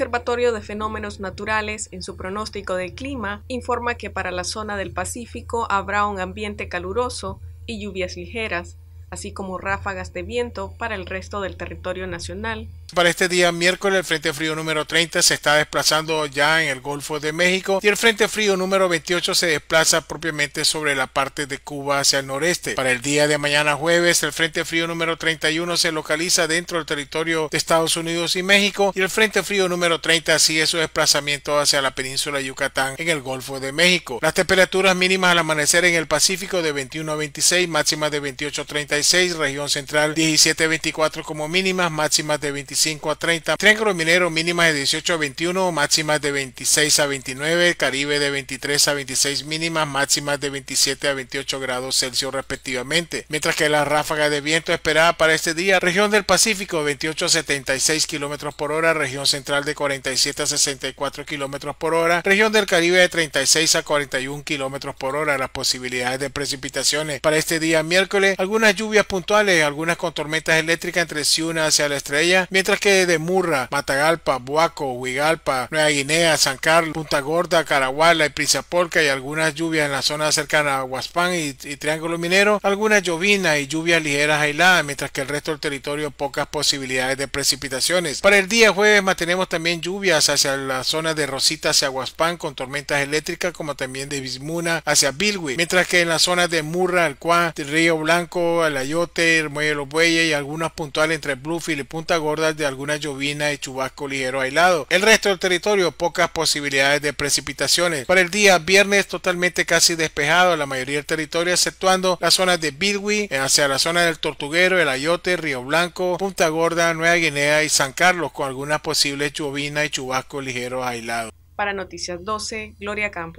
Observatorio de Fenómenos Naturales, en su pronóstico del clima, informa que para la zona del Pacífico habrá un ambiente caluroso y lluvias ligeras, así como ráfagas de viento para el resto del territorio nacional, para este día miércoles, el Frente Frío número 30 se está desplazando ya en el Golfo de México y el Frente Frío número 28 se desplaza propiamente sobre la parte de Cuba hacia el noreste. Para el día de mañana jueves, el Frente Frío número 31 se localiza dentro del territorio de Estados Unidos y México y el Frente Frío número 30 sigue su desplazamiento hacia la península de Yucatán en el Golfo de México. Las temperaturas mínimas al amanecer en el Pacífico de 21 a 26, máximas de 28 a 36, región central 17 a 24 como mínimas, máximas de 25 a 30. Triángulo minero mínimas de 18 a 21, máximas de 26 a 29, Caribe de 23 a 26 mínimas, máximas de 27 a 28 grados Celsius respectivamente. Mientras que la ráfaga de viento esperada para este día, región del Pacífico 28 a 76 kilómetros por hora, región central de 47 a 64 kilómetros por hora, región del Caribe de 36 a 41 kilómetros por hora. Las posibilidades de precipitaciones para este día miércoles, algunas lluvias puntuales, algunas con tormentas eléctricas entre Ciuna hacia la estrella, mientras que de Murra, Matagalpa, Buaco, Huigalpa, Nueva Guinea, San Carlos, Punta Gorda, Caraguala y Prisapolca y algunas lluvias en la zona cercana a Huaspán y, Triángulo Minero, algunas llovinas y lluvias ligeras aisladas, mientras que el resto del territorio pocas posibilidades de precipitaciones. Para el día jueves mantenemos también lluvias hacia la zona de Rosita hacia Huaspán con tormentas eléctricas como también de Bismuna hacia Bilwi, mientras que en la zona de Murra, Alcuá, Río Blanco, Alayote, el Muelle de los Bueyes y algunas puntuales entre Bluefield y Punta Gorda de alguna llovina y chubasco ligero aislado. El resto del territorio, pocas posibilidades de precipitaciones. Para el día viernes, totalmente casi despejado la mayoría del territorio, exceptuando las zonas de Bidwi, eh, hacia la zona del Tortuguero, El Ayote, Río Blanco, Punta Gorda, Nueva Guinea y San Carlos, con algunas posibles llovinas y chubascos ligeros aislados. Para Noticias 12, Gloria Campos.